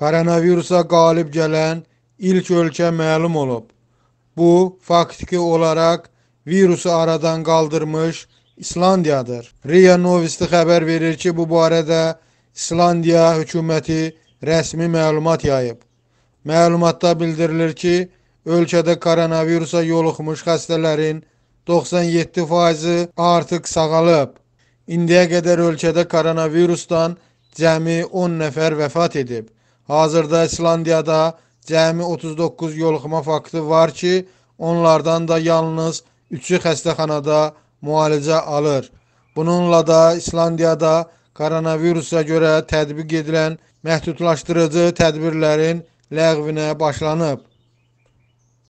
Koronavirusa qalib gələn ilk ölkə məlum olub. Bu, faktiki olaraq virusu aradan qaldırmış İslandiyadır. RIA Novisti xəbər verir ki, bu barədə İslandiya hökuməti rəsmi məlumat yayıb. Məlumatda bildirilir ki, ölkədə koronavirusa yoluxmuş xəstələrin 97%-i artıq sağalıb. İndiyə qədər ölkədə koronavirusdan cəmi 10 nəfər vəfat edib. Hazırda İslandiyada cəmi 39 yoluxma faktı var ki, onlardan da yalnız 3-ü xəstəxanada müalicə alır. Bununla da İslandiyada koronavirusa görə tətbiq edilən məhdudlaşdırıcı tədbirlərin ləğvinə başlanıb.